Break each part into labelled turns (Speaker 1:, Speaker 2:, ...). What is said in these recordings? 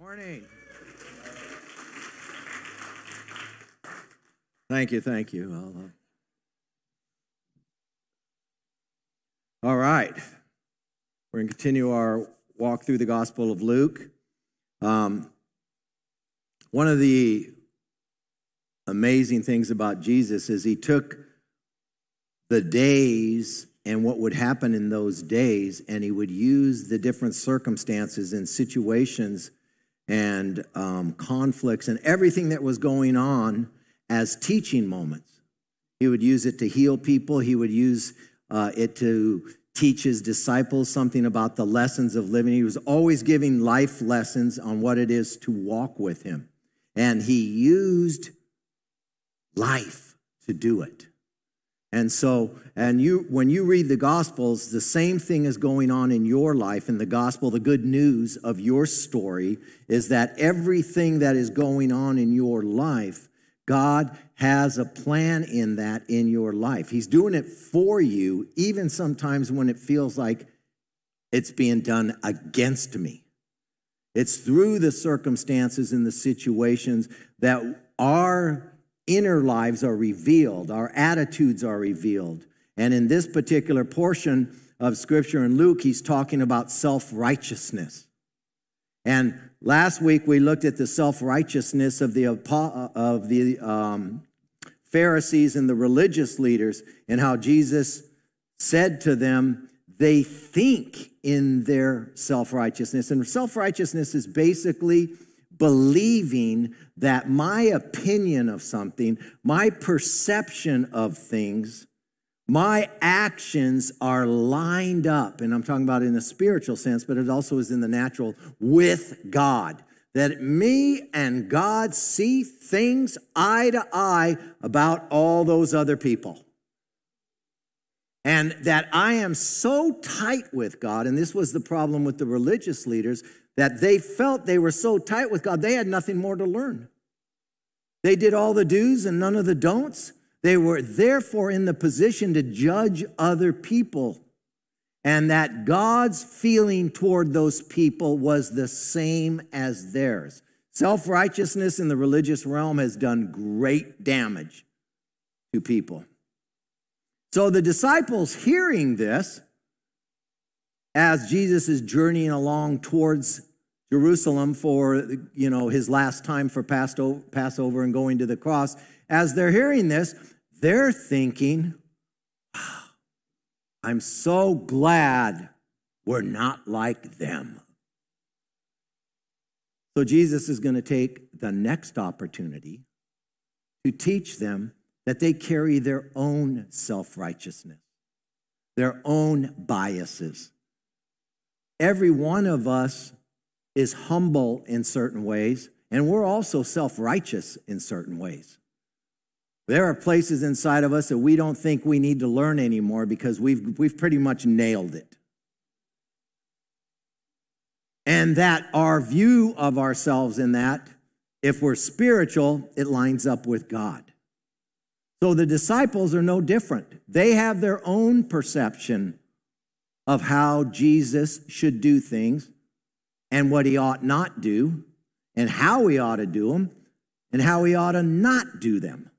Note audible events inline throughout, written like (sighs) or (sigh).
Speaker 1: Morning. Thank you, thank you. Uh, All right. We're going to continue our walk through the Gospel of Luke. Um, one of the amazing things about Jesus is he took the days and what would happen in those days, and he would use the different circumstances and situations and um, conflicts and everything that was going on as teaching moments. He would use it to heal people, he would use uh, it to teach his disciples something about the lessons of living. He was always giving life lessons on what it is to walk with him. And he used life to do it. And so, and you, when you read the Gospels, the same thing is going on in your life. In the Gospel, the good news of your story is that everything that is going on in your life, God has a plan in that in your life. He's doing it for you, even sometimes when it feels like it's being done against me. It's through the circumstances and the situations that are inner lives are revealed, our attitudes are revealed. And in this particular portion of Scripture in Luke, he's talking about self righteousness. And last week we looked at the self righteousness of the, uh, of the um, Pharisees and the religious leaders, and how Jesus said to them, they think in their self righteousness. And self righteousness is basically believing that my opinion of something, my perception of things, my actions are lined up, and I'm talking about in a spiritual sense, but it also is in the natural with God. That me and God see things eye to eye about all those other people. And that I am so tight with God, and this was the problem with the religious leaders, that they felt they were so tight with God, they had nothing more to learn. They did all the do's and none of the don'ts. They were therefore in the position to judge other people. And that God's feeling toward those people was the same as theirs. Self righteousness in the religious realm has done great damage to people. So the disciples hearing this, as Jesus is journeying along towards Jerusalem for, you know, his last time for Passover and going to the cross. As they're hearing this, they're thinking, I'm so glad we're not like them. So Jesus is going to take the next opportunity to teach them that they carry their own self righteousness, their own biases. Every one of us is humble in certain ways, and we're also self righteous in certain ways. There are places inside of us that we don't think we need to learn anymore because we've, we've pretty much nailed it. And that our view of ourselves in that, if we're spiritual, it lines up with God. So the disciples are no different. They have their own perception of how Jesus should do things, and what he ought not do, and how he ought to do them, and how he ought to not do them.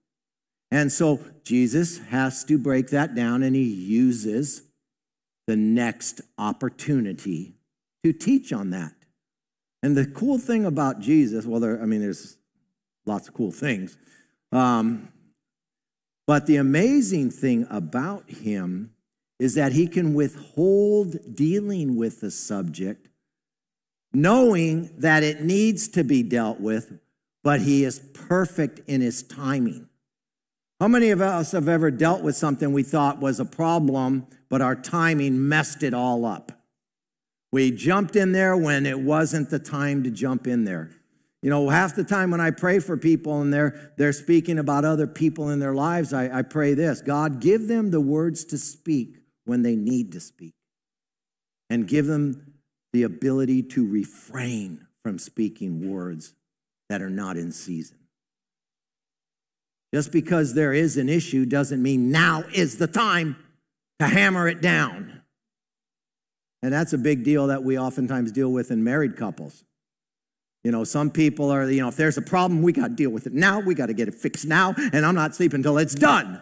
Speaker 1: And so Jesus has to break that down, and he uses the next opportunity to teach on that. And the cool thing about Jesus, well, there, I mean, there's lots of cool things. Um, but the amazing thing about him is that he can withhold dealing with the subject knowing that it needs to be dealt with, but he is perfect in his timing. How many of us have ever dealt with something we thought was a problem, but our timing messed it all up? We jumped in there when it wasn't the time to jump in there. You know, half the time when I pray for people and they're, they're speaking about other people in their lives, I, I pray this God, give them the words to speak when they need to speak, and give them the ability to refrain from speaking words that are not in season. Just because there is an issue doesn't mean now is the time to hammer it down. And that's a big deal that we oftentimes deal with in married couples. You know, some people are, you know, if there's a problem, we got to deal with it now. We got to get it fixed now. And I'm not sleeping until it's done.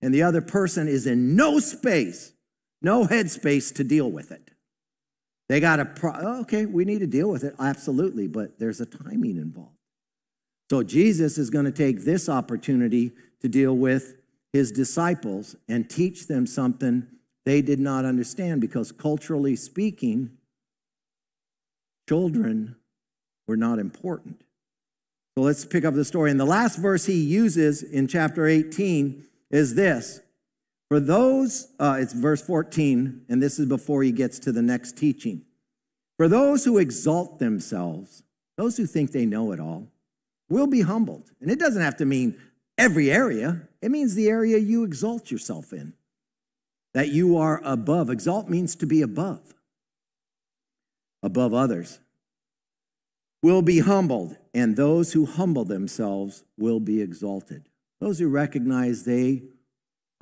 Speaker 1: And the other person is in no space, no headspace to deal with it. They got a pro- oh, okay, we need to deal with it. Absolutely, but there's a timing involved. So Jesus is going to take this opportunity to deal with his disciples and teach them something they did not understand because culturally speaking, children were not important. So let's pick up the story. And the last verse he uses in chapter 18 is this for those, uh, it's verse 14, and this is before he gets to the next teaching. For those who exalt themselves, those who think they know it all, will be humbled. And it doesn't have to mean every area, it means the area you exalt yourself in, that you are above. Exalt means to be above, above others. Will be humbled, and those who humble themselves will be exalted. Those who recognize they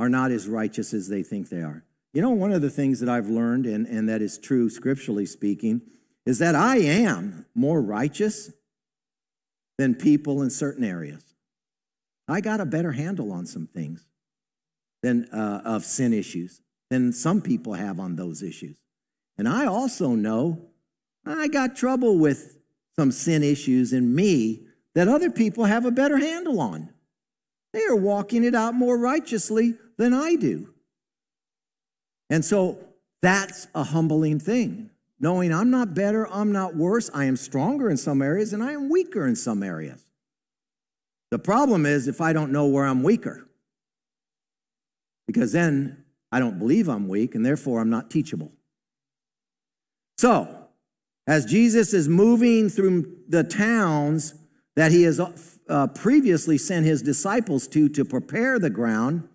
Speaker 1: are not as righteous as they think they are. You know, one of the things that I've learned, and, and that is true scripturally speaking, is that I am more righteous than people in certain areas. I got a better handle on some things than uh, of sin issues than some people have on those issues. And I also know I got trouble with some sin issues in me that other people have a better handle on. They are walking it out more righteously than I do. And so that's a humbling thing, knowing I'm not better, I'm not worse, I am stronger in some areas, and I am weaker in some areas. The problem is if I don't know where I'm weaker, because then I don't believe I'm weak, and therefore I'm not teachable. So, as Jesus is moving through the towns that he has uh, previously sent his disciples to to prepare the ground,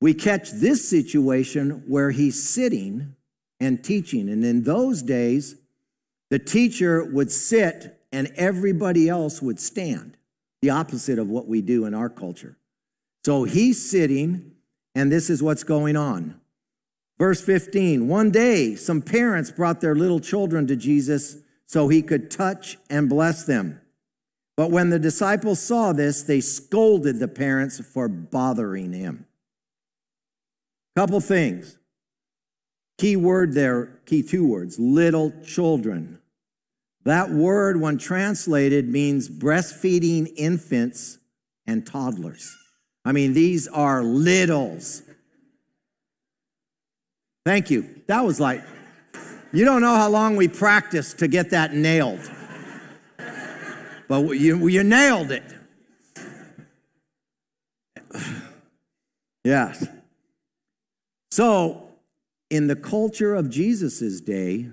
Speaker 1: we catch this situation where he's sitting and teaching. And in those days, the teacher would sit and everybody else would stand, the opposite of what we do in our culture. So he's sitting, and this is what's going on. Verse 15 One day, some parents brought their little children to Jesus so he could touch and bless them. But when the disciples saw this, they scolded the parents for bothering him. Couple things. Key word there, key two words, little children. That word, when translated, means breastfeeding infants and toddlers. I mean, these are littles. Thank you. That was like, you don't know how long we practiced to get that nailed. But you, you nailed it. (sighs) Yes. So, in the culture of Jesus' day,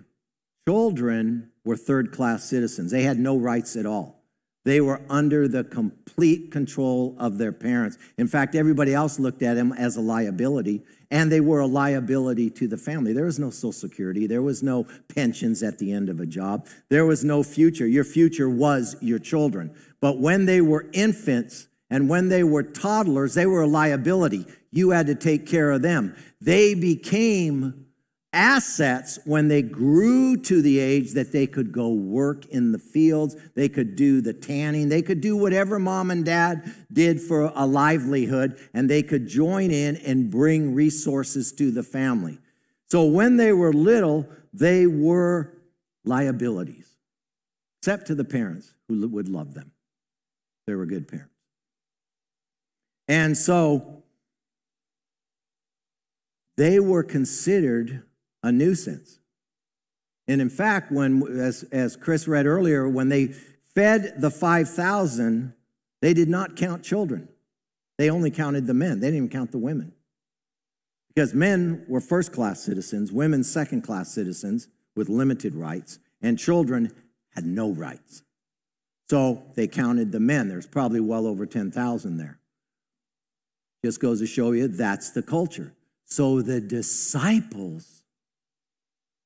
Speaker 1: children were third class citizens. They had no rights at all. They were under the complete control of their parents. In fact, everybody else looked at them as a liability, and they were a liability to the family. There was no Social Security. There was no pensions at the end of a job. There was no future. Your future was your children. But when they were infants and when they were toddlers, they were a liability. You had to take care of them. They became assets when they grew to the age that they could go work in the fields, they could do the tanning, they could do whatever mom and dad did for a livelihood, and they could join in and bring resources to the family. So when they were little, they were liabilities, except to the parents who would love them. They were good parents. And so they were considered a nuisance. And in fact, when, as, as Chris read earlier, when they fed the 5,000, they did not count children. They only counted the men, they didn't even count the women. Because men were first class citizens, women second class citizens with limited rights, and children had no rights. So they counted the men. There's probably well over 10,000 there. Just goes to show you that's the culture. So the disciples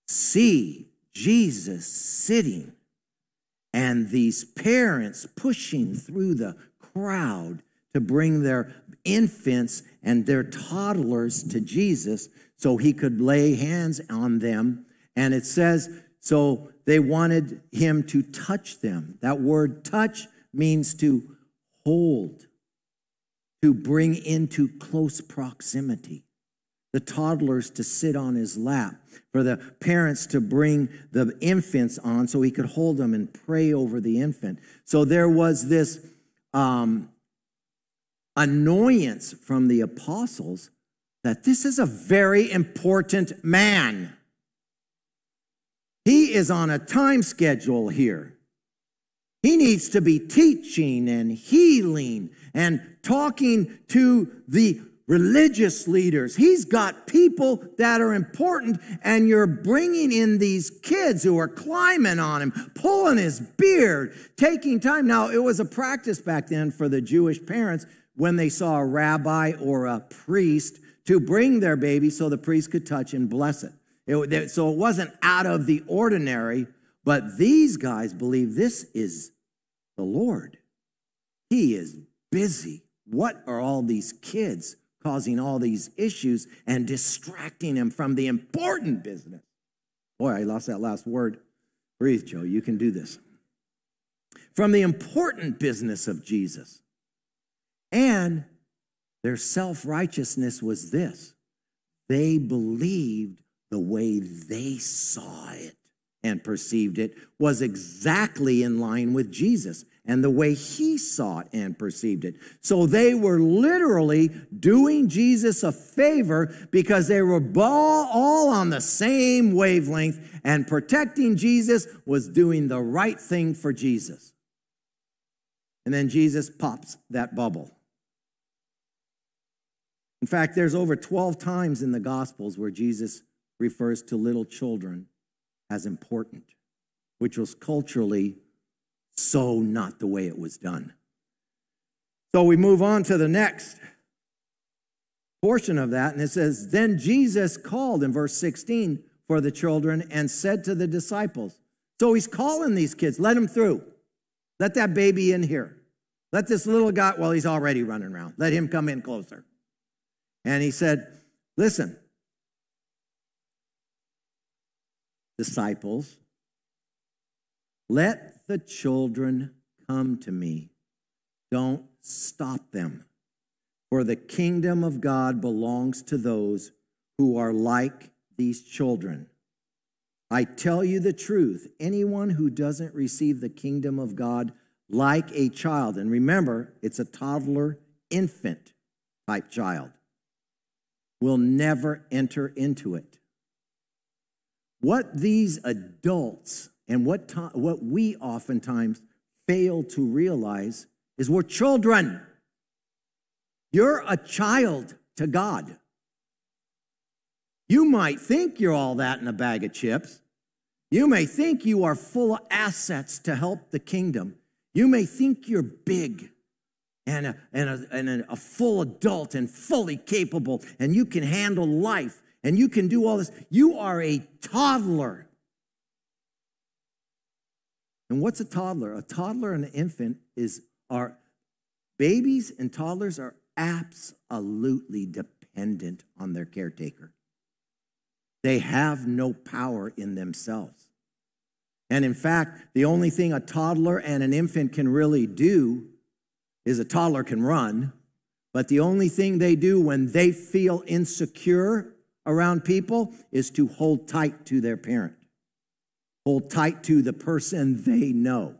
Speaker 1: see Jesus sitting and these parents pushing through the crowd to bring their infants and their toddlers to Jesus so he could lay hands on them. And it says, so they wanted him to touch them. That word touch means to hold, to bring into close proximity the toddlers to sit on his lap, for the parents to bring the infants on so he could hold them and pray over the infant. So there was this um, annoyance from the apostles that this is a very important man. He is on a time schedule here. He needs to be teaching and healing and talking to the religious leaders. He's got people that are important, and you're bringing in these kids who are climbing on him, pulling his beard, taking time. Now, it was a practice back then for the Jewish parents when they saw a rabbi or a priest to bring their baby so the priest could touch and bless it. it so it wasn't out of the ordinary, but these guys believe this is the Lord. He is busy. What are all these kids causing all these issues and distracting him from the important business. Boy, I lost that last word. Breathe, Joe. You can do this. From the important business of Jesus. And their self righteousness was this they believed the way they saw it and perceived it was exactly in line with Jesus and the way he saw it and perceived it. So they were literally doing Jesus a favor because they were all on the same wavelength, and protecting Jesus was doing the right thing for Jesus. And then Jesus pops that bubble. In fact, there's over 12 times in the Gospels where Jesus refers to little children as important, which was culturally so not the way it was done. So we move on to the next portion of that, and it says, Then Jesus called in verse 16 for the children and said to the disciples, So he's calling these kids, let them through. Let that baby in here. Let this little guy, well, he's already running around. Let him come in closer. And he said, Listen, disciples, let the children come to me. Don't stop them. For the kingdom of God belongs to those who are like these children. I tell you the truth anyone who doesn't receive the kingdom of God like a child, and remember, it's a toddler, infant type child, will never enter into it. What these adults and what, to, what we oftentimes fail to realize is we're children. You're a child to God. You might think you're all that in a bag of chips. You may think you are full of assets to help the kingdom. You may think you're big and a, and a, and a full adult and fully capable and you can handle life and you can do all this. You are a toddler and what's a toddler? A toddler and an infant is are babies and toddlers are absolutely dependent on their caretaker. They have no power in themselves. And in fact, the only thing a toddler and an infant can really do is a toddler can run, but the only thing they do when they feel insecure around people is to hold tight to their parent hold tight to the person they know.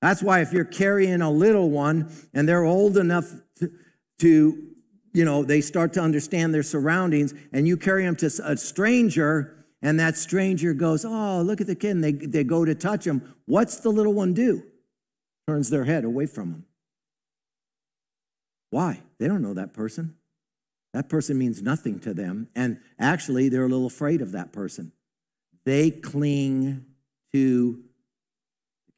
Speaker 1: That's why if you're carrying a little one and they're old enough to, to you know, they start to understand their surroundings and you carry them to a stranger and that stranger goes, Oh, look at the kid. And they, they go to touch him. What's the little one do? Turns their head away from him. Why? They don't know that person. That person means nothing to them. And actually, they're a little afraid of that person. They cling to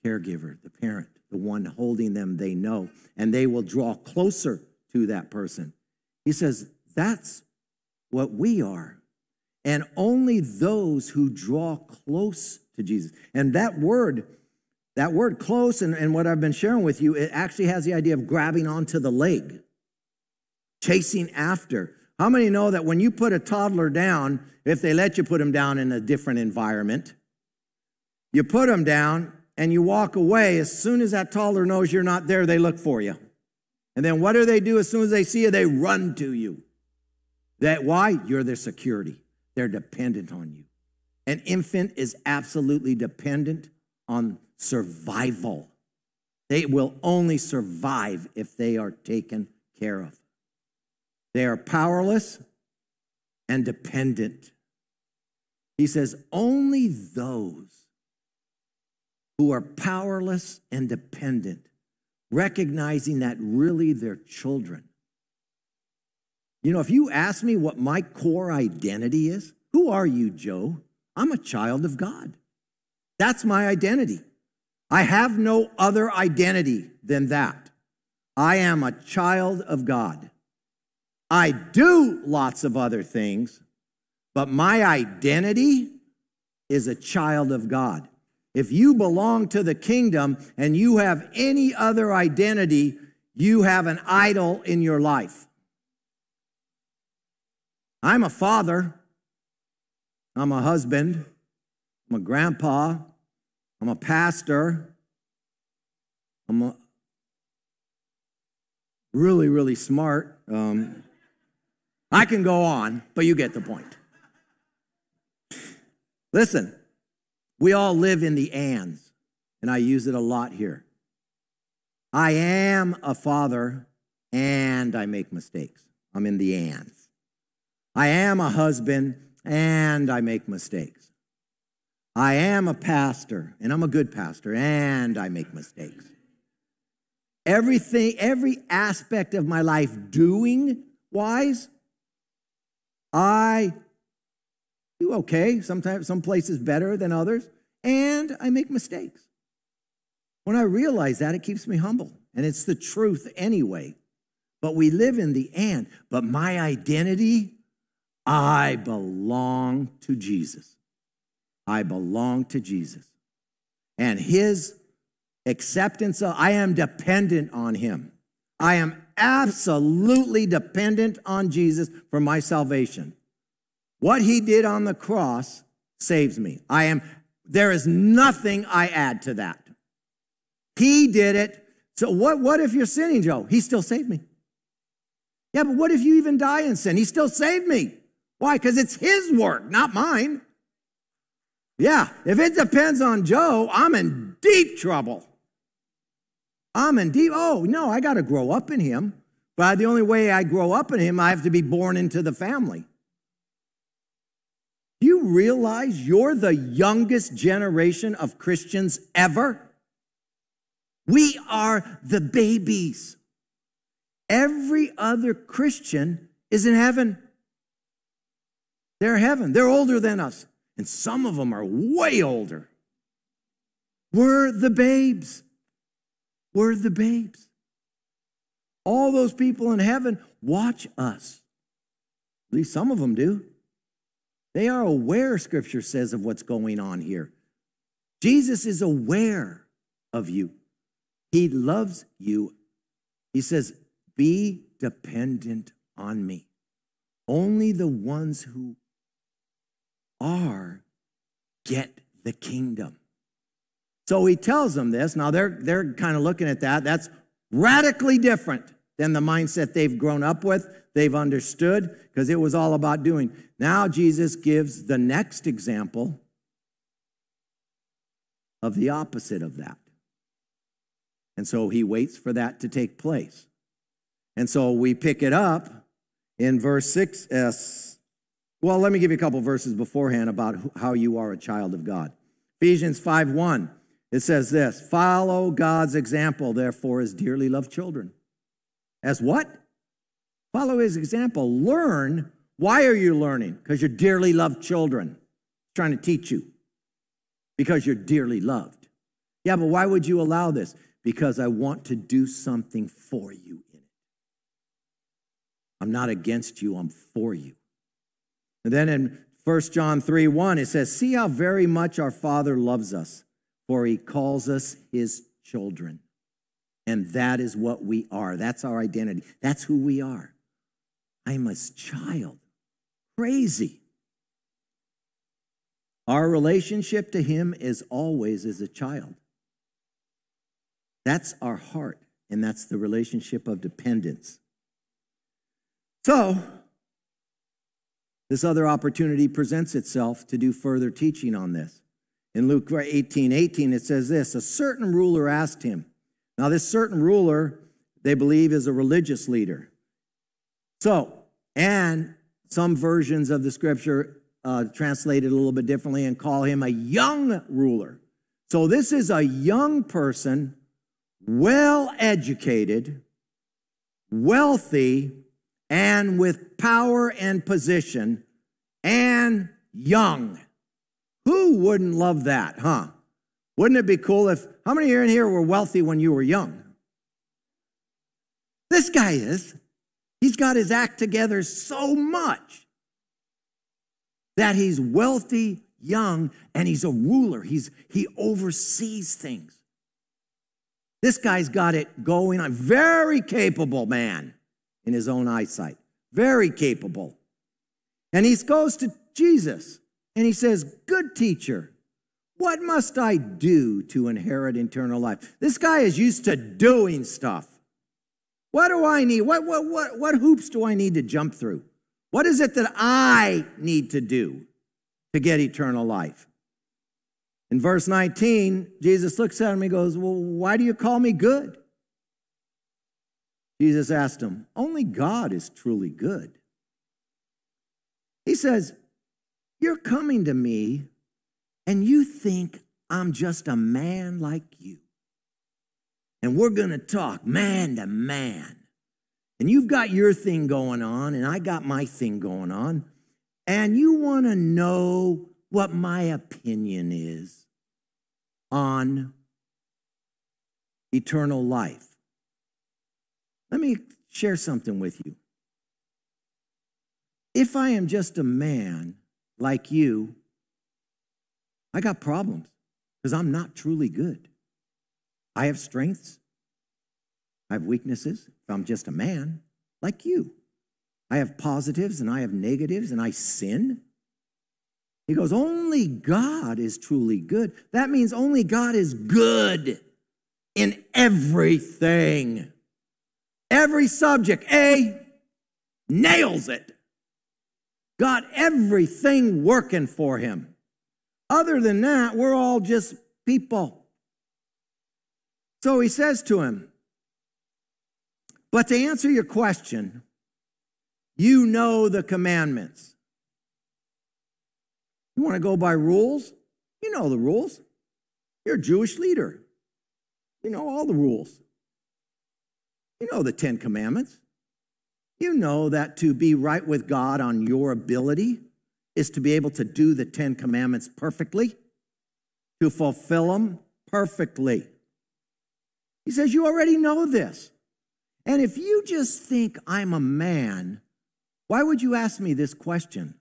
Speaker 1: the caregiver, the parent, the one holding them they know, and they will draw closer to that person. He says, That's what we are. And only those who draw close to Jesus. And that word, that word close, and, and what I've been sharing with you, it actually has the idea of grabbing onto the leg, chasing after. How many know that when you put a toddler down, if they let you put them down in a different environment, you put them down and you walk away. As soon as that toddler knows you're not there, they look for you. And then what do they do as soon as they see you? They run to you. That why? You're their security. They're dependent on you. An infant is absolutely dependent on survival. They will only survive if they are taken care of. They are powerless and dependent. He says, only those who are powerless and dependent, recognizing that really they're children. You know, if you ask me what my core identity is, who are you, Joe? I'm a child of God. That's my identity. I have no other identity than that. I am a child of God. I do lots of other things, but my identity is a child of God. If you belong to the kingdom and you have any other identity, you have an idol in your life. I'm a father. I'm a husband. I'm a grandpa. I'm a pastor. I'm a really, really smart. Um, I can go on, but you get the point. Listen, we all live in the ands, and I use it a lot here. I am a father and I make mistakes. I'm in the ands. I am a husband and I make mistakes. I am a pastor and I'm a good pastor and I make mistakes. Everything, every aspect of my life doing wise, I do okay, sometimes some places better than others, and I make mistakes. When I realize that, it keeps me humble, and it's the truth anyway. But we live in the and, but my identity, I belong to Jesus. I belong to Jesus. And his acceptance of, I am dependent on him. I am absolutely dependent on Jesus for my salvation. What he did on the cross saves me. I am, there is nothing I add to that. He did it. So what, what if you're sinning, Joe? He still saved me. Yeah, but what if you even die in sin? He still saved me. Why? Because it's his work, not mine. Yeah, if it depends on Joe, I'm in deep trouble. I'm in deep, oh no, I got to grow up in him. But the only way I grow up in him, I have to be born into the family. You realize you're the youngest generation of Christians ever? We are the babies. Every other Christian is in heaven. They're heaven. They're older than us. And some of them are way older. We're the babes. We're the babes. All those people in heaven watch us. At least some of them do. They are aware, scripture says, of what's going on here. Jesus is aware of you. He loves you. He says, Be dependent on me. Only the ones who are get the kingdom. So he tells them this. Now they're, they're kind of looking at that. That's radically different than the mindset they've grown up with, they've understood, because it was all about doing. Now Jesus gives the next example of the opposite of that. And so he waits for that to take place. And so we pick it up in verse 6. Uh, well, let me give you a couple verses beforehand about how you are a child of God. Ephesians 5 1, it says this Follow God's example, therefore, as dearly loved children. As what? Follow his example. Learn. Why are you learning? Because you're dearly loved children. He's trying to teach you. Because you're dearly loved. Yeah, but why would you allow this? Because I want to do something for you in it. I'm not against you, I'm for you. And then in 1 John 3 1, it says, See how very much our Father loves us, for he calls us his children. And that is what we are. That's our identity. That's who we are. I'm a child. Crazy. Our relationship to Him is always as a child. That's our heart, and that's the relationship of dependence. So, this other opportunity presents itself to do further teaching on this. In Luke 18 18, it says this A certain ruler asked him, now, this certain ruler, they believe, is a religious leader. So, and some versions of the scripture uh, translate it a little bit differently and call him a young ruler. So, this is a young person, well educated, wealthy, and with power and position, and young. Who wouldn't love that, huh? Wouldn't it be cool if, how many you in here were wealthy when you were young? This guy is. He's got his act together so much that he's wealthy, young, and he's a ruler. He's, he oversees things. This guy's got it going on. Very capable man in his own eyesight. Very capable. And he goes to Jesus and he says, Good teacher, what must I do to inherit eternal life? This guy is used to doing stuff. What do I need? What, what, what, what hoops do I need to jump through? What is it that I need to do to get eternal life? In verse 19, Jesus looks at him and goes, Well, why do you call me good? Jesus asked him, Only God is truly good. He says, You're coming to me and you think I'm just a man like you. And we're going to talk man to man. And you've got your thing going on, and I got my thing going on. And you want to know what my opinion is on eternal life. Let me share something with you. If I am just a man like you, I got problems because I'm not truly good. I have strengths. I have weaknesses. If I'm just a man like you, I have positives and I have negatives and I sin. He goes, Only God is truly good. That means only God is good in everything. Every subject, A, nails it. Got everything working for him. Other than that, we're all just people. So he says to him, But to answer your question, you know the commandments. You want to go by rules? You know the rules. You're a Jewish leader. You know all the rules. You know the Ten Commandments. You know that to be right with God on your ability is to be able to do the Ten Commandments perfectly, to fulfill them perfectly. He says, You already know this. And if you just think I'm a man, why would you ask me this question?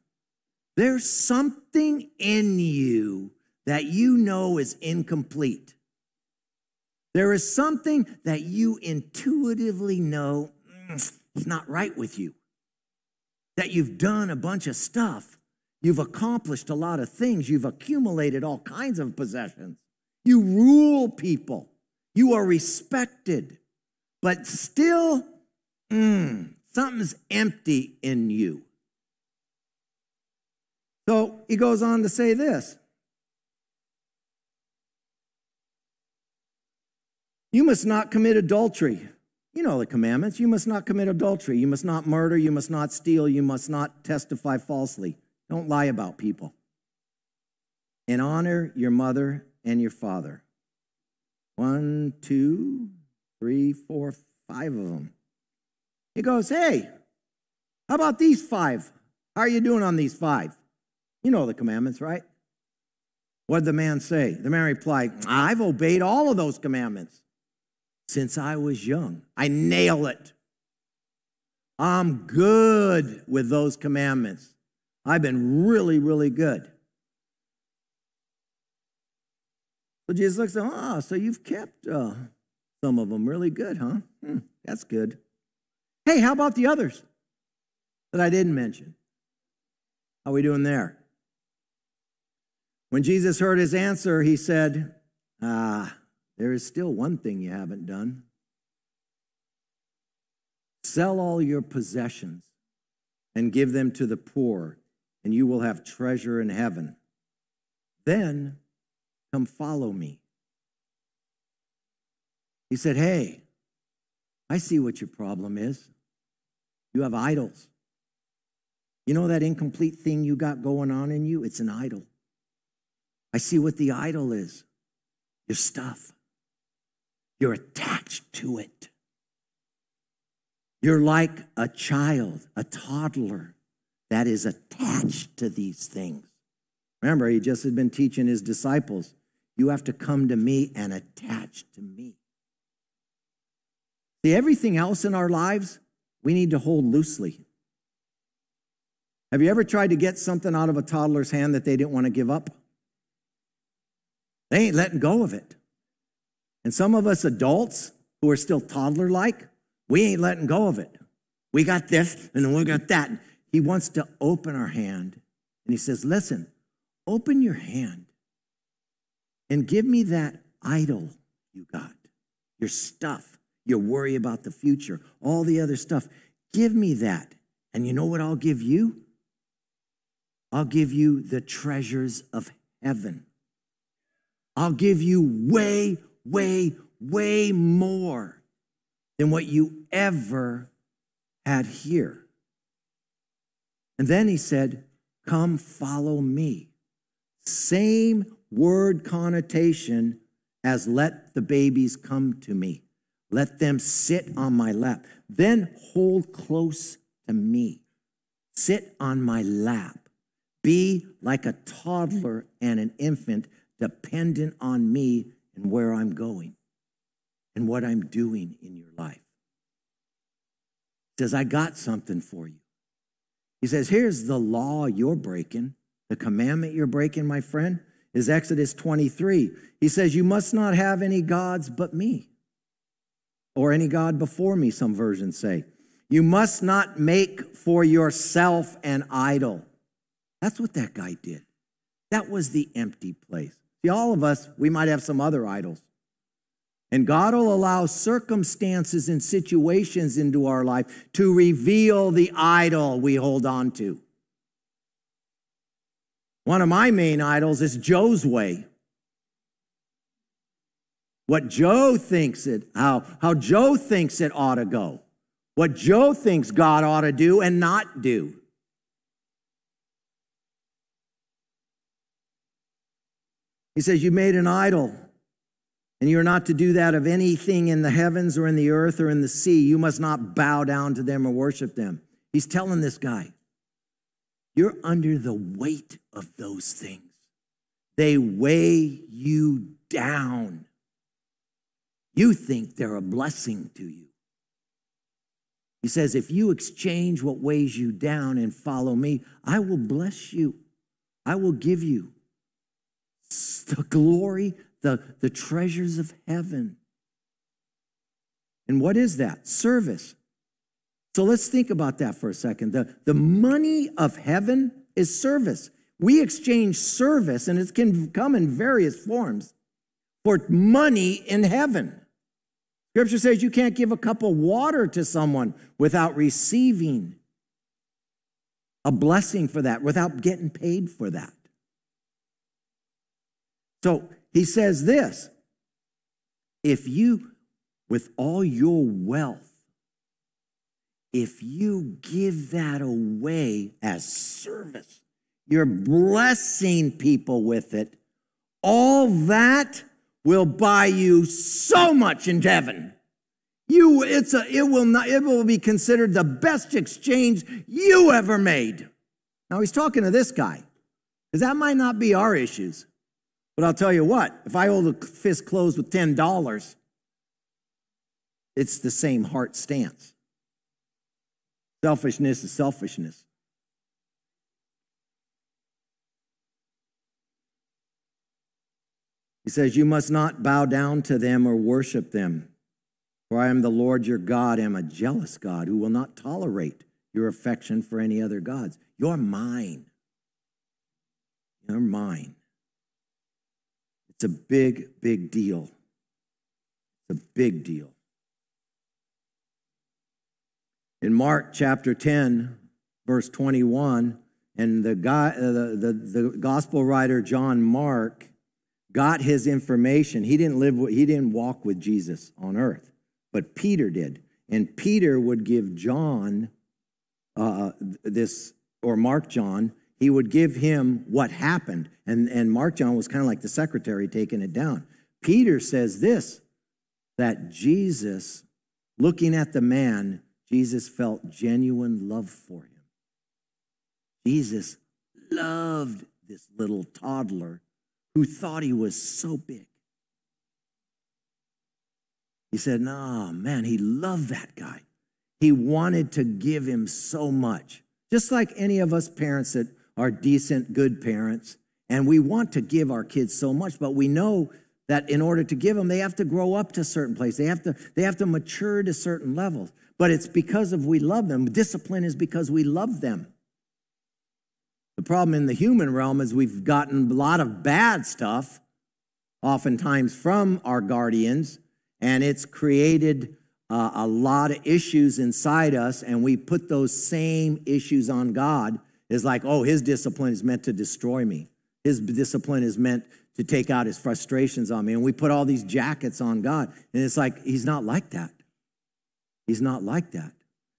Speaker 1: There's something in you that you know is incomplete. There is something that you intuitively know mm, it's not right with you, that you've done a bunch of stuff You've accomplished a lot of things. You've accumulated all kinds of possessions. You rule people. You are respected. But still, mm, something's empty in you. So he goes on to say this You must not commit adultery. You know the commandments. You must not commit adultery. You must not murder. You must not steal. You must not testify falsely. Don't lie about people. And honor your mother and your father. One, two, three, four, five of them. He goes, Hey, how about these five? How are you doing on these five? You know the commandments, right? What did the man say? The man replied, I've obeyed all of those commandments since I was young. I nail it. I'm good with those commandments. I've been really, really good. So Jesus looks at him, ah, so you've kept uh, some of them really good, huh? Hmm, that's good. Hey, how about the others that I didn't mention? How we doing there? When Jesus heard his answer, he said, Ah, there is still one thing you haven't done. Sell all your possessions and give them to the poor, and you will have treasure in heaven. Then come follow me. He said, Hey, I see what your problem is. You have idols. You know that incomplete thing you got going on in you? It's an idol. I see what the idol is your stuff. You're attached to it. You're like a child, a toddler that is attached to these things. Remember, he just had been teaching his disciples, you have to come to me and attach to me. See, everything else in our lives, we need to hold loosely. Have you ever tried to get something out of a toddler's hand that they didn't want to give up? They ain't letting go of it. And some of us adults who are still toddler like, we ain't letting go of it. We got this and then we got that. He wants to open our hand. And he says, Listen, open your hand and give me that idol you got, your stuff, your worry about the future, all the other stuff. Give me that. And you know what I'll give you? I'll give you the treasures of heaven. I'll give you way, way, way more than what you ever had here. And then he said, Come follow me. Same word connotation as let the babies come to me. Let them sit on my lap. Then hold close to me. Sit on my lap. Be like a toddler and an infant, dependent on me and where I'm going and what I'm doing in your life. Says, I got something for you. He says, Here's the law you're breaking, the commandment you're breaking, my friend, is Exodus 23. He says, You must not have any gods but me, or any God before me, some versions say. You must not make for yourself an idol. That's what that guy did. That was the empty place. See, all of us, we might have some other idols. And God will allow circumstances and situations into our life to reveal the idol we hold on to. One of my main idols is Joe's way. What Joe thinks it, how, how Joe thinks it ought to go. What Joe thinks God ought to do and not do. He says, You made an idol and you're not to do that of anything in the heavens or in the earth or in the sea. You must not bow down to them or worship them. He's telling this guy, you're under the weight of those things. They weigh you down. You think they're a blessing to you. He says, if you exchange what weighs you down and follow me, I will bless you. I will give you the glory the, the treasures of heaven. And what is that? Service. So let's think about that for a second. The, the money of heaven is service. We exchange service, and it can come in various forms, for money in heaven. Scripture says you can't give a cup of water to someone without receiving a blessing for that, without getting paid for that. So he says this if you, with all your wealth, if you give that away as service, you're blessing people with it, all that will buy you so much in heaven. You, it's a, it will not, it will be considered the best exchange you ever made. Now he's talking to this guy, because that might not be our issues. But I'll tell you what, if I hold a fist closed with $10, it's the same heart stance. Selfishness is selfishness. He says, You must not bow down to them or worship them, for I am the Lord your God, I am a jealous God who will not tolerate your affection for any other gods. You're mine. You're mine. It's a big, big deal. It's a big deal. In Mark chapter 10, verse 21, and the, guy, uh, the, the, the gospel writer John Mark got his information. He didn't live, he didn't walk with Jesus on earth, but Peter did. And Peter would give John uh, this, or Mark John, he would give him what happened. And, and Mark John was kind of like the secretary taking it down. Peter says this that Jesus, looking at the man, Jesus felt genuine love for him. Jesus loved this little toddler who thought he was so big. He said, Nah, man, he loved that guy. He wanted to give him so much. Just like any of us parents that are decent, good parents. And we want to give our kids so much, but we know that in order to give them, they have to grow up to certain place. They have to, they have to mature to certain levels. But it's because of we love them. Discipline is because we love them. The problem in the human realm is we've gotten a lot of bad stuff, oftentimes from our guardians, and it's created uh, a lot of issues inside us, and we put those same issues on God is like, oh, his discipline is meant to destroy me. His discipline is meant to take out his frustrations on me. And we put all these jackets on God. And it's like, he's not like that. He's not like that.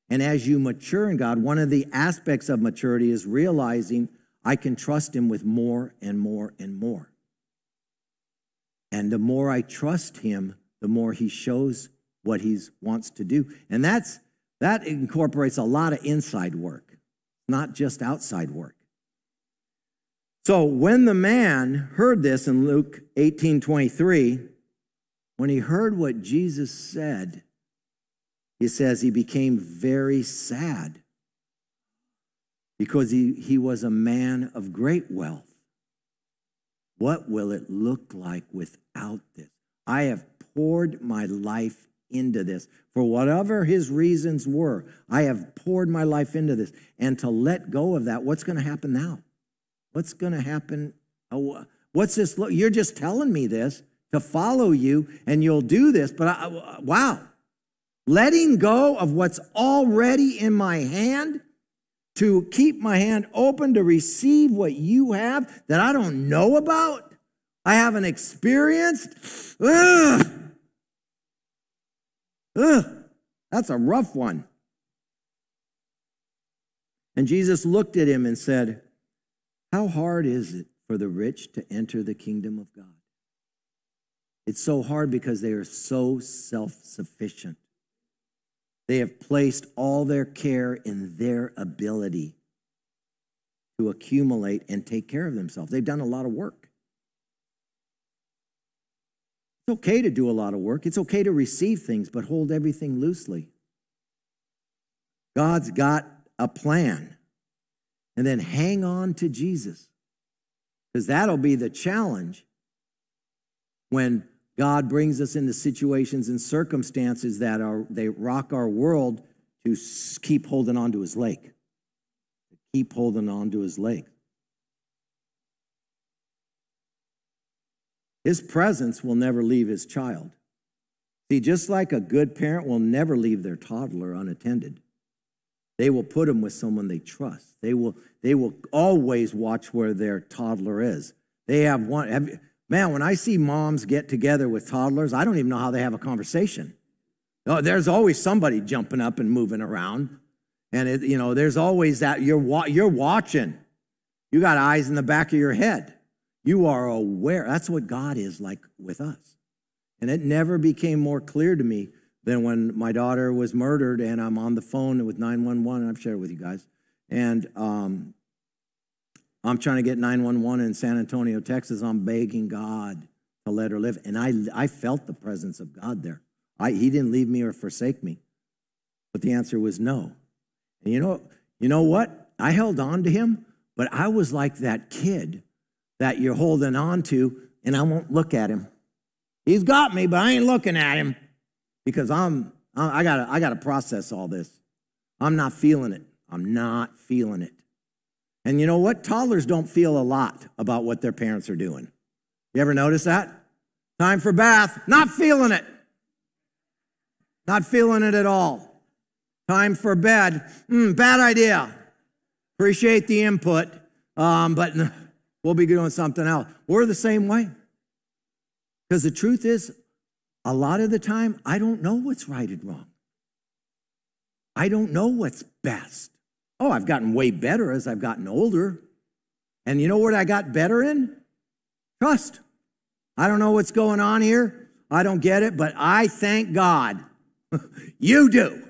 Speaker 1: And as you mature in God, one of the aspects of maturity is realizing I can trust him with more and more and more. And the more I trust him, the more he shows what he wants to do. And that's that incorporates a lot of inside work not just outside work. So when the man heard this in Luke 18 23, when he heard what Jesus said, he says he became very sad because he, he was a man of great wealth. What will it look like without this? I have poured my life into this for whatever his reasons were. I have poured my life into this. And to let go of that, what's going to happen now? What's going to happen? What's this? Look, you're just telling me this to follow you and you'll do this. But I, wow, letting go of what's already in my hand to keep my hand open to receive what you have that I don't know about, I haven't experienced. Ugh. Ugh, that's a rough one. And Jesus looked at him and said, How hard is it for the rich to enter the kingdom of God? It's so hard because they are so self sufficient. They have placed all their care in their ability to accumulate and take care of themselves. They've done a lot of work. It's okay to do a lot of work, it's okay to receive things, but hold everything loosely. God's got a plan. And then hang on to Jesus, because that'll be the challenge when God brings us into situations and circumstances that are they rock our world to keep holding on to his leg. Keep holding on to his leg. His presence will never leave his child. See, just like a good parent will never leave their toddler unattended, they will put them with someone they trust. They will, they will always watch where their toddler is. They have one, have, man, when I see moms get together with toddlers, I don't even know how they have a conversation. Oh, there's always somebody jumping up and moving around. And, it, you know, there's always that you're, wa- you're watching. You got eyes in the back of your head. You are aware. That's what God is like with us. And it never became more clear to me than when my daughter was murdered and I'm on the phone with 911, and I've shared with you guys. And um, I'm trying to get 911 in San Antonio, Texas. I'm begging God to let her live. And I, I felt the presence of God there. I, he didn't leave me or forsake me. But the answer was no. And you know, you know what? I held on to him, but I was like that kid that you're holding on to, and I won't look at him. He's got me, but I ain't looking at him because I'm I got I got to process all this. I'm not feeling it. I'm not feeling it. And you know what? Toddlers don't feel a lot about what their parents are doing. You ever notice that? Time for bath. Not feeling it. Not feeling it at all. Time for bed. Mm, bad idea. Appreciate the input, um, but We'll be doing something else. We're the same way. Because the truth is, a lot of the time, I don't know what's right and wrong. I don't know what's best. Oh, I've gotten way better as I've gotten older. And you know what I got better in? Trust. I don't know what's going on here. I don't get it, but I thank God. (laughs) you do.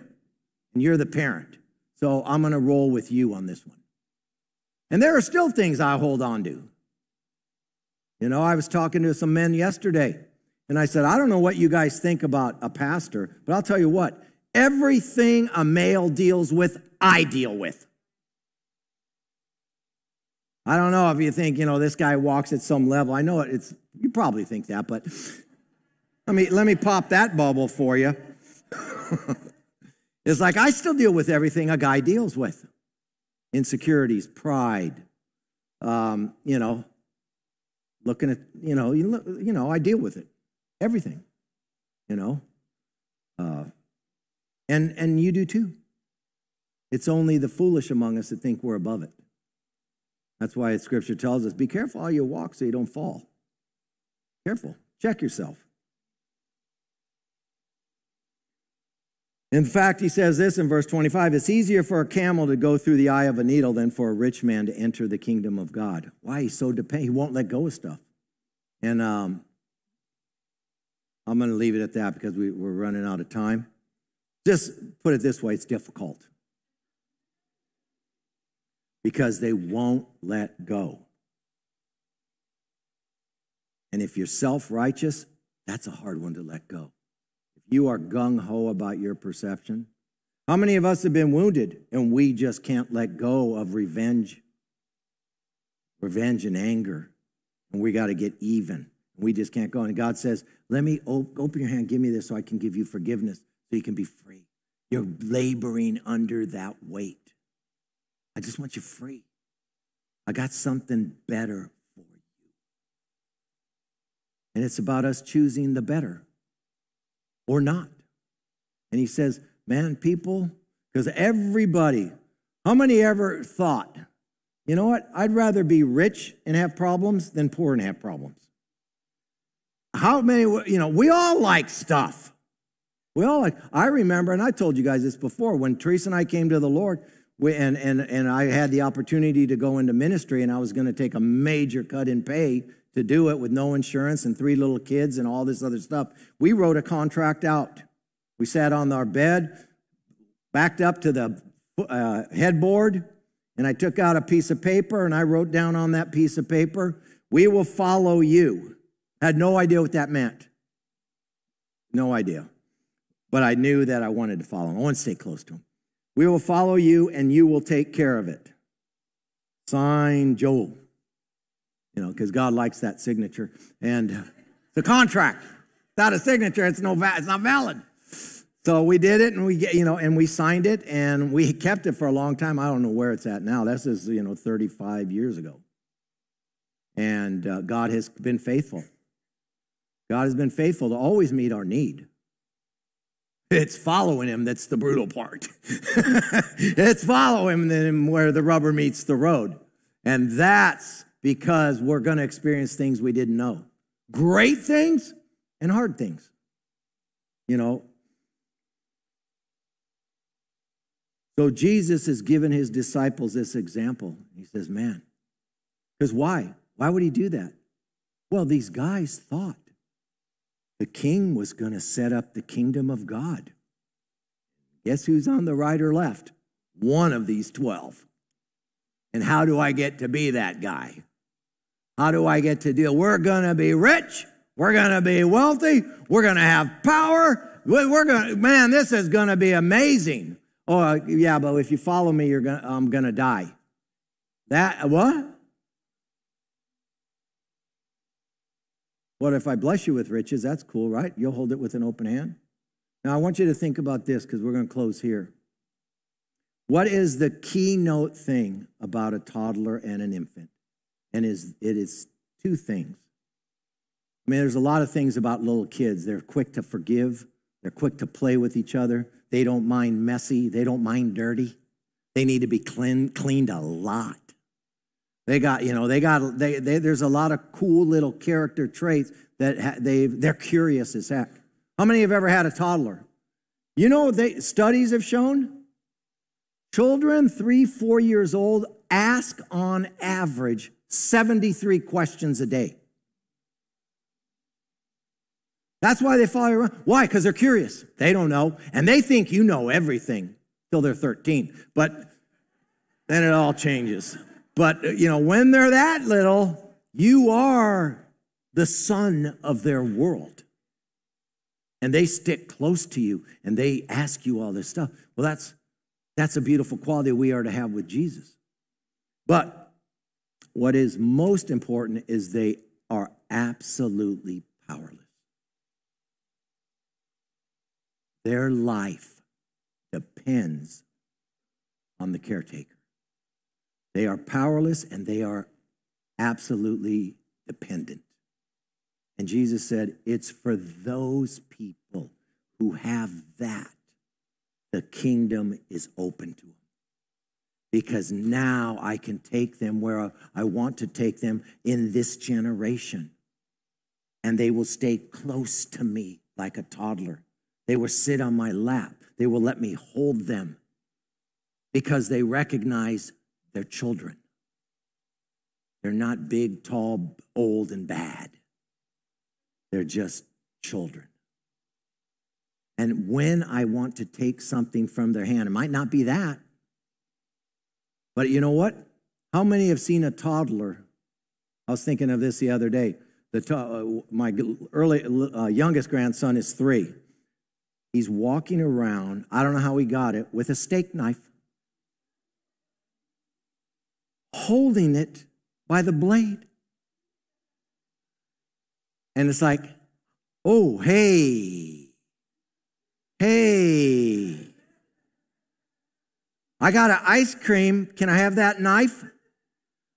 Speaker 1: And you're the parent. So I'm going to roll with you on this one. And there are still things I hold on to. You know, I was talking to some men yesterday, and I said, I don't know what you guys think about a pastor, but I'll tell you what, everything a male deals with, I deal with. I don't know if you think, you know, this guy walks at some level. I know it's, you probably think that, but let me, let me pop that bubble for you. (laughs) it's like, I still deal with everything a guy deals with insecurities, pride, um, you know, looking at, you know, you, look, you know, I deal with it, everything, you know. Uh, and, and you do too. It's only the foolish among us that think we're above it. That's why scripture tells us be careful how you walk so you don't fall. Careful, check yourself. In fact, he says this in verse 25 it's easier for a camel to go through the eye of a needle than for a rich man to enter the kingdom of God. Why? He's so dependent. He won't let go of stuff. And um, I'm going to leave it at that because we, we're running out of time. Just put it this way it's difficult because they won't let go. And if you're self righteous, that's a hard one to let go you are gung ho about your perception? How many of us have been wounded and we just can't let go of revenge? Revenge and anger. And we got to get even. We just can't go. And God says, Let me op- open your hand, give me this so I can give you forgiveness so you can be free. You're laboring under that weight. I just want you free. I got something better for you. And it's about us choosing the better or not. And he says, Man, people, because everybody, how many ever thought, you know what? I'd rather be rich and have problems than poor and have problems. How many, you know, we all like stuff. We all like, I remember, and I told you guys this before, when Teresa and I came to the Lord, we, and, and, and I had the opportunity to go into ministry, and I was going to take a major cut in pay to do it with no insurance and three little kids and all this other stuff. We wrote a contract out. We sat on our bed, backed up to the uh, headboard, and I took out a piece of paper and I wrote down on that piece of paper, We will follow you. had no idea what that meant. No idea. But I knew that I wanted to follow him. I want to stay close to him. We will follow you and you will take care of it. Signed, Joel you know, because God likes that signature. And the contract, without a signature, it's no, it's not valid. So we did it, and we get, you know, and we signed it, and we (laughs) kept it for a long time. I don't know where it's at now. This is you know, 35 years ago. And uh, God has been faithful. God has been faithful to always meet our need. It's following him that's the brutal part. (laughs) it's following him where the rubber meets the road. And that's because we're going to experience things we didn't know great things and hard things. You know, so Jesus has given his disciples this example. He says, Man, because why? Why would he do that? Well, these guys thought the king was going to set up the kingdom of God. Guess who's on the right or left? One of these 12. And how do I get to be that guy? How do I get to deal? We're going to be rich. We're going to be wealthy. We're going to have power. We're going to, man, this is going to be amazing. Oh, yeah, but if you follow me, you're going to, I'm going to die. That, what? What if I bless you with riches? That's cool, right? You'll hold it with an open hand. Now, I want you to think about this because we're going to close here. What is the keynote thing about a toddler and an infant? and is it is two things. I mean, there's a lot of things about little kids. They're quick to forgive. They're quick to play with each other. They don't mind messy. They don't mind dirty. They need to be clean, cleaned a lot. They got, you know, they got, they, they, there's a lot of cool little character traits that they they're curious as heck. How many have ever had a toddler? You know, they, studies have shown children three, four years old ask on average 73 questions a day. That's why they follow you around. Why? Because they're curious. They don't know. And they think you know everything till they're 13. But then it all changes. But, you know, when they're that little, you are the son of their world. And they stick close to you and they ask you all this stuff. Well, that's that's a beautiful quality we are to have with Jesus. But what is most important is they are absolutely powerless. Their life depends on the caretaker. They are powerless and they are absolutely dependent. And Jesus said, It's for those people who have that the kingdom is open to them because now I can take them where I want to take them in this generation. And they will stay close to me like a toddler. They will sit on my lap. They will let me hold them because they recognize they're children. They're not big, tall, old, and bad. They're just children. And when I want to take something from their hand, it might not be that, but you know what? How many have seen a toddler? I was thinking of this the other day. The to- uh, my early uh, youngest grandson is three. He's walking around. I don't know how he got it with a steak knife, holding it by the blade. And it's like, oh, hey, hey. I got an ice cream. Can I have that knife?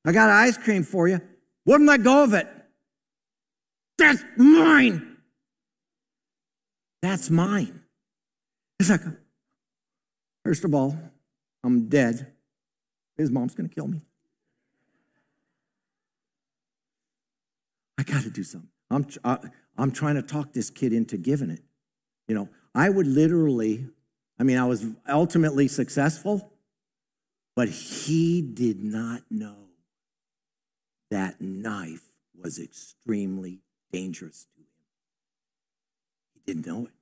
Speaker 1: I got an ice cream for you. Wouldn't let go of it. That's mine. That's mine. It's like, first of all, I'm dead. His mom's going to kill me. I got to do something. I'm, I, am i am trying to talk this kid into giving it. You know, I would literally, I mean, I was ultimately successful, but he did not know that knife was extremely dangerous to him. He didn't know it.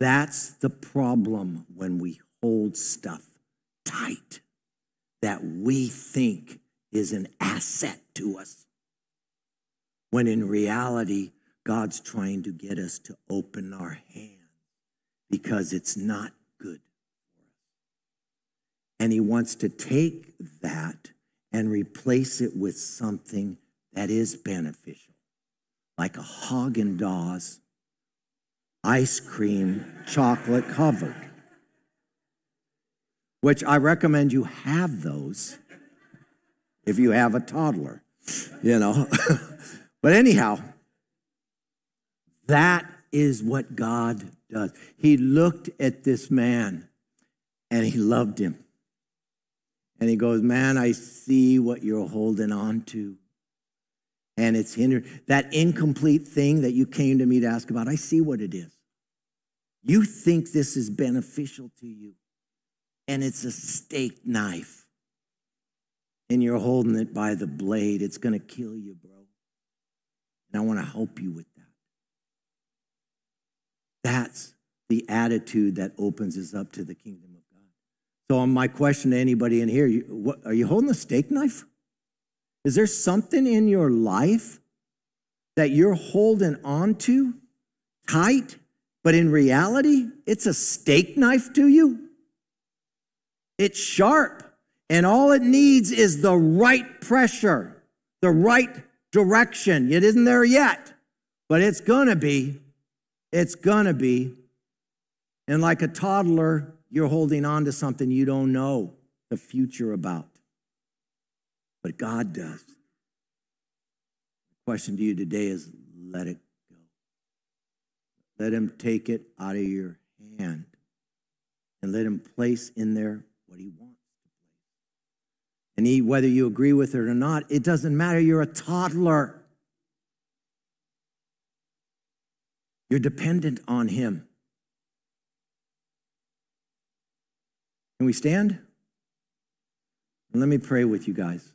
Speaker 1: That's the problem when we hold stuff tight that we think is an asset to us, when in reality, God's trying to get us to open our hands because it's not and he wants to take that and replace it with something that is beneficial, like a Hagen Dawes ice cream chocolate covered, which I recommend you have those if you have a toddler, you know. (laughs) but anyhow, that is what God does. He looked at this man and he loved him. And he goes, Man, I see what you're holding on to. And it's hindered. That incomplete thing that you came to me to ask about, I see what it is. You think this is beneficial to you, and it's a steak knife. And you're holding it by the blade. It's going to kill you, bro. And I want to help you with that. That's the attitude that opens us up to the kingdom so my question to anybody in here, what, are you holding a steak knife? Is there something in your life that you're holding on to tight, but in reality, it's a steak knife to you? It's sharp, and all it needs is the right pressure, the right direction. It isn't there yet, but it's going to be. It's going to be. And like a toddler you're holding on to something you don't know the future about. But God does. The question to you today is let it go. Let Him take it out of your hand and let Him place in there what He wants. And he, whether you agree with it or not, it doesn't matter. You're a toddler. You're dependent on him. Can we stand? And let me pray with you guys.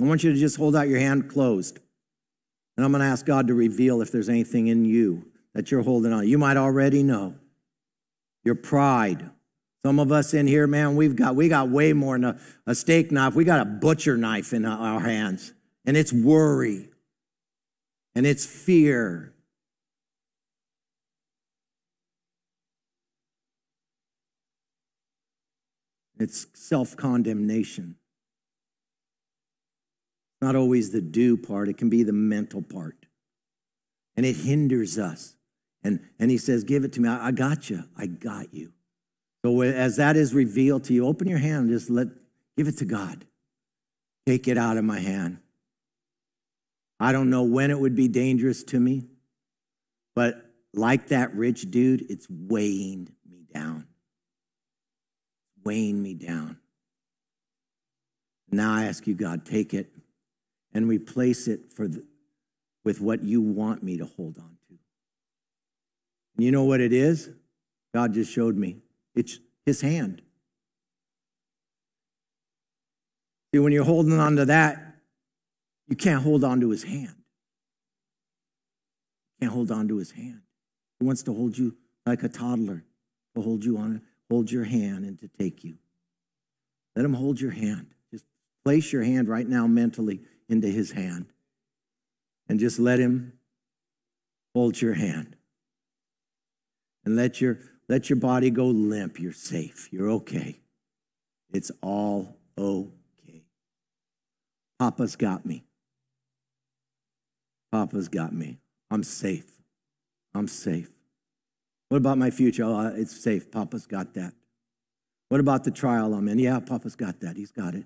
Speaker 1: I want you to just hold out your hand closed. And I'm going to ask God to reveal if there's anything in you that you're holding on. You might already know your pride. Some of us in here, man, we've got we got way more than a, a steak knife. We got a butcher knife in our hands, and it's worry, and it's fear, It's self condemnation. Not always the do part, it can be the mental part. And it hinders us. And, and he says, Give it to me. I, I got you. I got you. So as that is revealed to you, open your hand, just let give it to God. Take it out of my hand. I don't know when it would be dangerous to me, but like that rich dude, it's weighing me down weighing me down. Now I ask you, God, take it and replace it for the, with what you want me to hold on to. And you know what it is? God just showed me. It's his hand. See, when you're holding on to that, you can't hold on to his hand. You can't hold on to his hand. He wants to hold you like a toddler, to hold you on hold your hand and to take you. Let him hold your hand. Just place your hand right now mentally into his hand and just let him hold your hand. And let your let your body go limp. You're safe. You're okay. It's all okay. Papa's got me. Papa's got me. I'm safe. I'm safe. What about my future? Oh, it's safe. Papa's got that. What about the trial I'm oh, in? Yeah, Papa's got that. He's got it.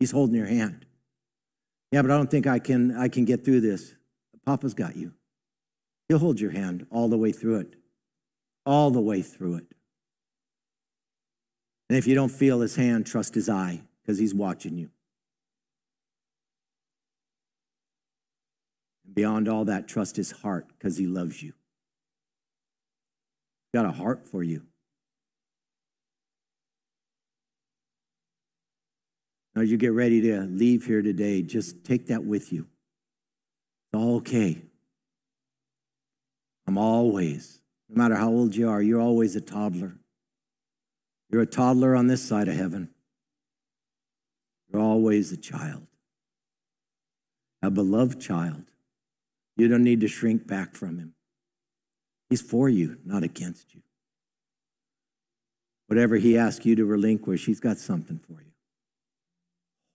Speaker 1: He's holding your hand. Yeah, but I don't think I can I can get through this. Papa's got you. He'll hold your hand all the way through it. All the way through it. And if you don't feel his hand, trust his eye because he's watching you. And beyond all that, trust his heart because he loves you got a heart for you. As you get ready to leave here today, just take that with you. It's all okay. I'm always, no matter how old you are, you're always a toddler. You're a toddler on this side of heaven. You're always a child, a beloved child. You don't need to shrink back from him. He's for you, not against you. Whatever he asks you to relinquish, he's got something for you.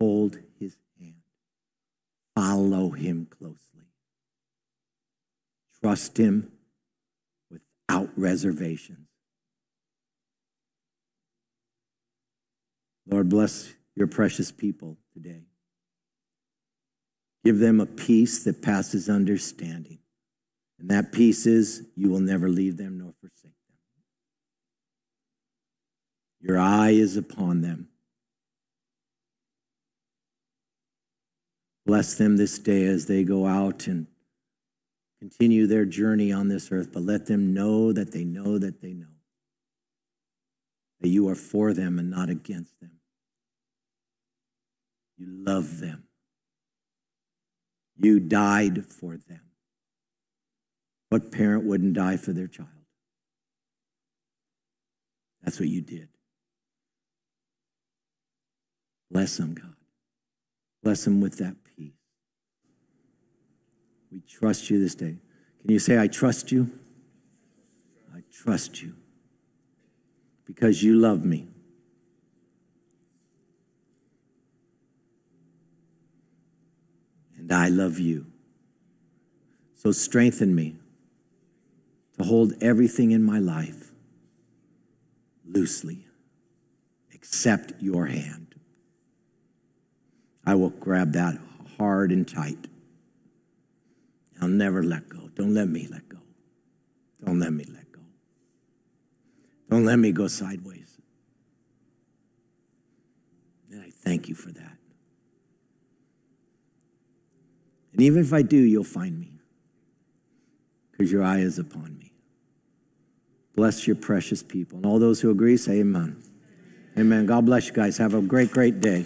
Speaker 1: Hold his hand, follow him closely, trust him without reservations. Lord, bless your precious people today. Give them a peace that passes understanding. And that peace is you will never leave them nor forsake them. Your eye is upon them. Bless them this day as they go out and continue their journey on this earth, but let them know that they know that they know that you are for them and not against them. You love them. You died for them. What parent wouldn't die for their child? That's what you did. Bless them, God. Bless them with that peace. We trust you this day. Can you say, I trust you? I trust you because you love me. And I love you. So strengthen me to hold everything in my life loosely except your hand. I will grab that hard and tight. I'll never let go. Don't let me let go. Don't let me let go. Don't let me go sideways. And I thank you for that. And even if I do, you'll find me because your eye is upon me. Bless your precious people. And all those who agree, say amen. Amen. God bless you guys. Have a great, great day.